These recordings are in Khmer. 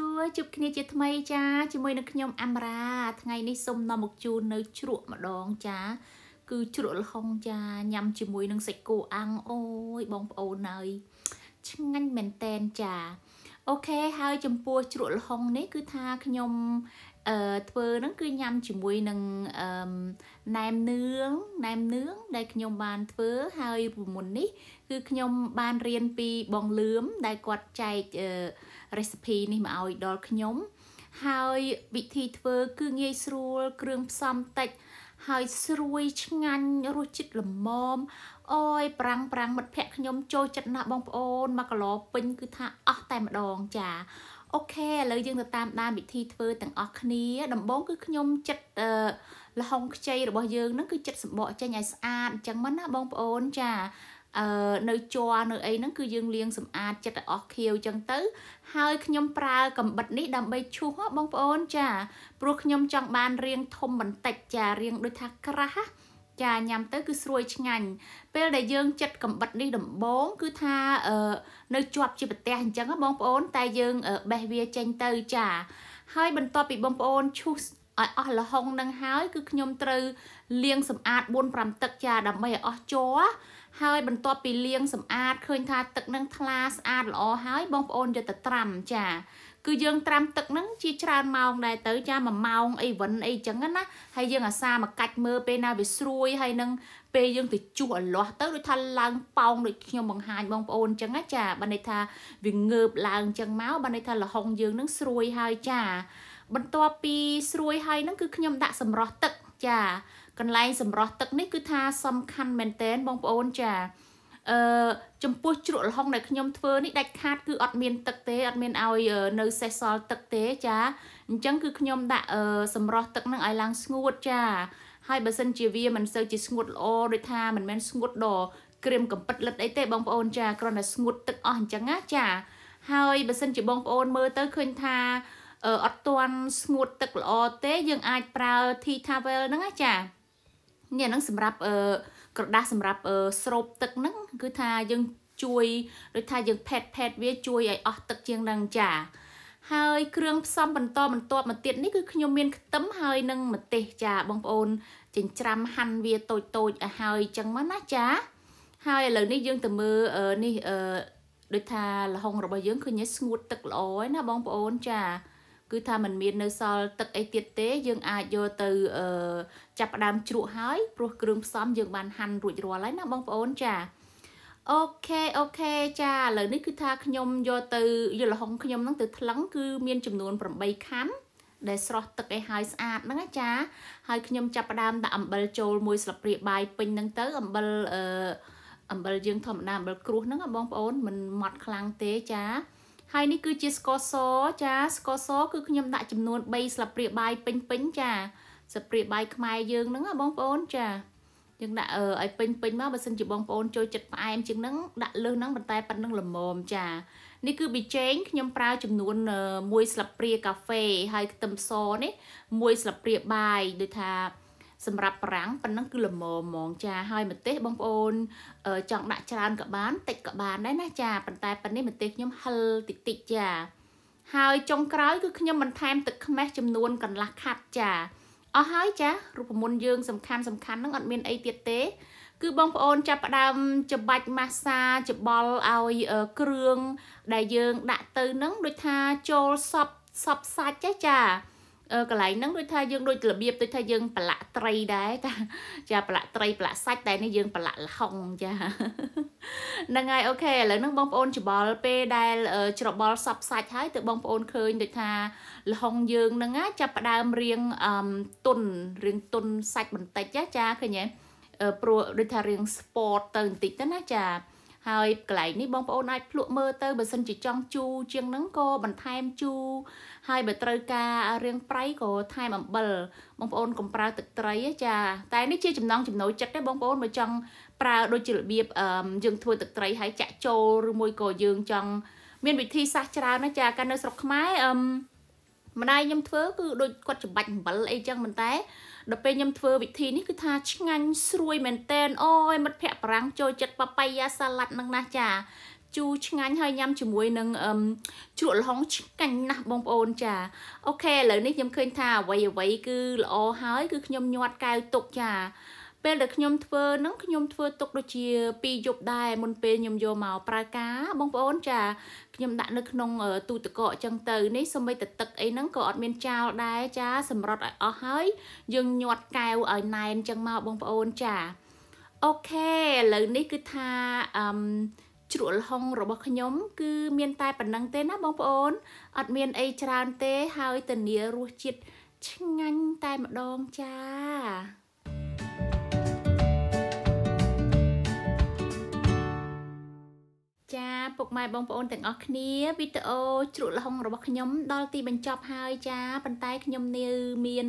សួរជួបគ្នាជាថ្មីចាជាមួយនឹងខ្ញុំអមរាថ្ងៃនេះសូមនាំមកជូននៅជ្រក់ម្ដងចា គឺជ្រក់លហុងចាញ៉ាំជាមួយនឹងសាច់គោអាំងអូយបងប្អូនហើយឆ្ងាញ់មែនតែនចាអូខេហើយ ចំពោះជ្រក់លហុងនេះគឺថាខ្ញុំអឺធ្វើហ្នឹង គឺញ៉ាំជាមួយនឹងអឺណែមនឿងណែមនឿងដែលខ្ញុំបានធ្វើ ហើយមុននេះគឺខ្ញុំបានរៀនពីបងលឿមដែលគាត់ចែក recipe នេះមកឲ្យដល់ខ្ញុំហើយវិធីធ្វើគឺងាយស្រួលគ្រឿងផ្សំតិចហើយស្រួយឆ្ងាញ់រសជាតិល្មមអើយប្រាំងប្រាំងមិត្តភក្តិខ្ញុំចូលចិត្តណាស់បងប្អូនមកកឡោពេញគឺថាអស់តែម្ដងចាអូខេឥឡូវយើងទៅតាមដានវិធីធ្វើទាំងអស់គ្នា ដំបូងគឺខ្ញុំចិត្តលហុងខ្ចីរបស់យើងហ្នឹងគឺចិត្តសម្បកចេញឲ្យស្អាតអញ្ចឹងមិនណាបងប្អូនចាអឺនៅជ័រនៅអីហ្នឹងគឺយើងលាងសម្អាតចិត្តឲ្យអស់ខៀវអញ្ចឹងទៅហើយខ្ញុំប្រើកំបិតនេះដើម្បីឈូសបងប្អូនចា ព្រោះខ្ញុំចង់បានរាងធំបន្តិចចារាងដូចថាក្រាស់ចាញ៉ាំទៅគឺស្រួយ ឆ្ងាញ់ពេលដែលយើង ចិត្តកំបិតនេះដំបងគឺថានៅជាប់ជាប្រទេសអញ្ចឹងបងប្អូន តែយើងបេះវាចេញទៅចា ហើយ បន្ទាប់ពីបងប្អូនឈូសឲ្យអស់លហុងនឹងហើយ គឺខ្ញុំត្រូវលាងសម្អាត4 5ទឹកចា ដើម្បីឲ្យអស់ជ័រហើយបន្ទាប់ពីលាងសម្អាតឃើញថាទឹកនឹងថ្លាស្អាតល្អហើយបងប្អូនយកទៅត្រាំចាគឺយើងត្រាំទឹកហ្នឹងជាច្រើនម៉ោងដែរទៅចាមួយម៉ោងអីវិនអីចឹងណាហើយយើងអាសាមកកាច់មើលពេលណាវាស្រួយហើយនឹងពេលយើងទៅជក់អលាស់ទៅដូចថាឡើងប៉ោងដូចខ្ញុំបង្ហាញបងប្អូនចឹងណាចាបើន័យថាវាងើបឡើងចឹងមកបើន័យថាលហុងយើងនឹងស្រួយហើយចាបន្ទាប់ពីស្រួយហើយហ្នឹងគឺខ្ញុំដាក់សម្រស់ទឹកចាកន្លែងសម្រោះទឹកនេះគឺថាសំខាន់មែនតែនបងប្អូនចាអឺចំពោះជ្រក់លហុងដែលខ្ញុំធ្វើនេះដាច់ខាតគឺអត់មានទឹកទេ អត់មានឲ្យនៅសេសសល់ទឹកទេចាអញ្ចឹងគឺខ្ញុំដាក់សម្រោះទឹក នឹងឲ្យឡើងស្ងួតចាហើយបើសិនជាវាមិនសូវជាស្ងួតល្អដូចថាមិនមែនស្ងួតដល់ក្រៀមកំប៉ិតលិតអីទេបងប្អូនចាគ្រាន់តែស្ងួតទឹកអស់អញ្ចឹងណាចា ហើយបើសិនជាបងប្អូន មើលទៅឃើញថាអត់ទាន់ស្ងួតទឹកល្អទេ យើង អាចប្រើ tea towel ហ្នឹងណាចានេះហ្នឹងសម្រាប់អឺក្រដាសសម្រាប់អឺស្រូបទឹកហ្នឹងគឺថាយើងជួយដូចថាយើងផេតផេតវាជួយឲ្យអស់ទឹក ជាងនឹងចាហើយគ្រឿងផ្សំបន្តបន្ទាប់មកទៀតនេះគឺខ្ញុំមានខ្ទឹមហើយនឹងម្ទេសចាបងប្អូនចិញ្ច្រាំហាន់វាតូចតូចឲ្យហើយចឹងមកណាចា ហើយឥឡូវនេះយើងទៅមើលនេះដូចថាលហុងរបស់យើងឃើញស្ងួតទឹកល្អហើយណាបងប្អូនចាគឺថាมันមាននៅសល់ទឹកអីទៀតទេ យើងអាចយកទៅចាប់ផ្ដើមជ្រក់ហើយព្រោះគ្រឿងផ្សំយើងបានហាន់រួចរាល់ហើយណាបងប្អូនចាអូខេអូខេចាឥឡូវនេះគឺថាខ្ញុំយកទៅយកលហុងខ្ញុំហ្នឹងទៅថ្លឹងគឺមានចំនួន8ខាំដែលស្រស់ទឹកឲ្យហើយស្អាតហ្នឹងណាចាហើយខ្ញុំចាប់ផ្ដើមដាក់អំបិលចូលមួយស្លាបព្រាបាយពេញហ្នឹងទៅអំបិលអឺអំបិលយើងធម្មតាអំបិលគ្រួសហ្នឹងបងប្អូនមិនម៉ត់ខ្លាំងទេចាហើយនេះគឺជាស្ករសចាស្ករសគឺខ្ញុំដាក់ចំនួន3ស្លាបព្រាបាយពេញពេញចាស្លាបព្រាបាយខ្មែរយើងហ្នឹងបងប្អូនចាយើងដាក់ឲ្យពេញពេញមកបើសិនជាបងប្អូនចូលចិត្តផ្អែមជាងហ្នឹងដាក់លើសហ្នឹងប៉ុន្តែប៉ុណ្្នឹងល្មមចានេះគឺប៊ីចេងខ្ញុំប្រើចំនួន1ស្លាបព្រាកាហ្វេ ហើយខ្ទឹមសនេះ1ស្លាបព្រាបាយដូចថាសម្រាប់ប្រាំងប៉ុណ្ណឹងគឺល្មមហ្មងចា ហើយម្ទេសបងប្អូន ចង់ដាក់ច្រើនក៏បានតិចក៏បានដែរណាចាប៉ុន្តែប៉ុណ្នេះម្ទេសខ្ញុំហិលតិចតិចចាហើយចុងក្រោយគឺខ្ញុំបន្ថែមទឹកខ្មេះចំនួន កន្លះខាត់ចាអស់ហើយចារូបមន្តយើងសំខាន់សំខាន់ហ្នឹងអត់មានអីទៀតទេគឺបងប្អូនចាប់ផ្ដើមច្បាច់ម៉ាសាច្បល់ឲ្យគ្រឿងដែលយើងដាក់ទៅហ្នឹងដូចថាចូលសពសពសាច់ចាចាកន្លែងហ្នឹងដូចថាយើងដូចរបៀបដូចថាយើង ប្រឡាក់ត្រីដែរតាចាប្រឡាក់ត្រីប្រឡាក់សាច់តែនេះយើងប្រឡាក់លហុងចាហ្នឹងហើយអូខេឥឡូវហ្នឹងបងប្អូនច្បល់ពេលដែល ច្របល់សពសាច់ហើយទៅបងប្អូនឃើញដូចថា លហុងយើងហ្នឹងចាប់ផ្ដើមរៀងទុនរៀងទុនសាច់បន្តិចចាឃើញទេព្រោះដូចថារៀង sport ទៅបន្តិចទៅណាចាហើយកន្លែងនេះបងប្អូនអាចភ្លក់មើលទៅបើសិនជាចង់ជូរជាងហ្នឹងក៏បន្ថែមជូរហើយបើត្រូវការរៀងប្រៃក៏ថែមអំបិល បងប្អូនកុំប្រើទឹកត្រីចា តែនេះជាចំណងចំណូលចិត្តទេបងប្អូនបើចង់ប្រើដូចជារបៀបយើងធ្វើទឹកត្រីហើយចាក់ចូលឬមួយក៏យើងចង់មានវិធីសាស្ត្រច្រើនណាស់ចាកាលនៅស្រុកខ្មែរអឺម្ដាយខ្ញុំធ្វើគឺដូចគាត់ចំបាច់អំបិលអីចឹងមិនតែដល់ពេលខ្ញុំធ្វើវិធីនេះគឺថាឆ្ងាញ់ស្រួយមែនតែនអូយមិត្តភ័ក្ដិបារាំងចូលចិត្តប៉ប៉ាយ៉ាសាឡាត់នឹងណាស់ចា ជូរឆ្ងាញ់ហើយញ៉ាំជាមួយនឹងជ្រក់ល្ហុងឆ្ងាញ់ណាស់បងប្អូនចាអូខេឥឡូវនេះខ្ញុំឃើញ ថាអ្វីអ្វីគឺល្អហើយ គឺខ្ញុំញាត់កែវទុកចាពេលដែលខ្ញុំធ្វើនឹងខ្ញុំធ្វើទុកដូចជា2យប់ដែរមុនពេលខ្ញុំយកមកប្រើការបងប្អូនចាខ្ញុំដាក់នៅក្នុង ទូទឹកកកចឹងទៅ នេះសម្បីតទឹក អីហ្នឹងក៏អត់មានចោលដែរចា សម្រត់ឲ្យអស់ហើយ យើងញាត់កែវឲ្យណែនចឹងមកបងប្អូនចាអូខេឥឡូវនេះគឺថាអឹមជ្រក់លហុងរបស់ខ្ញុំគឺមានតែប៉ុណ្ណឹងទេណាបងប្អូនអត់មានអីច្រើនទេហើយធានារសជាតិឆ្ងាញ់តែម្ដងចាចាពុកម៉ែបងប្អូនទាំងអស់គ្នាវីដេអូជ្រក់លហុងរបស់ខ្ញុំ ដល់ទីបញ្ចប់ហើយចាប៉ុន្តែខ្ញុំនៅមាន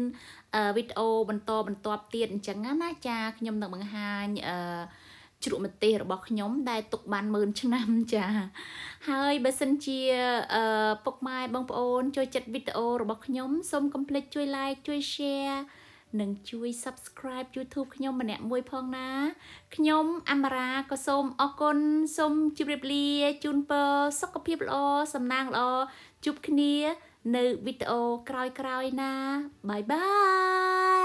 វីដេអូបន្តបន្តទៀតអញ្ចឹងណាចាខ្ញុំនឹងបង្ហាញអឺជ្រក់ម្ទេសរបស់ខ្ញុំ ដែលទុកបានម៉ឺនឆ្នាំចា ហើយបើសិនជាអឺពុកម៉ែបងប្អូនចូលចិត្តវីដេអូរបស់ខ្ញុំសូមកុំភ្លេចជួយ like ជួយ share និងជួយ Subscribe YouTube ខ្ញុំម្នាក់មួយផងណាខ្ញុំអមរាក៏សូមអរគុណសូមជម្រាបលាជូនពរសុខភាពល្អសំណាងល្អជួបគ្នា នៅវីដេអូក្រោយៗណា Bye bye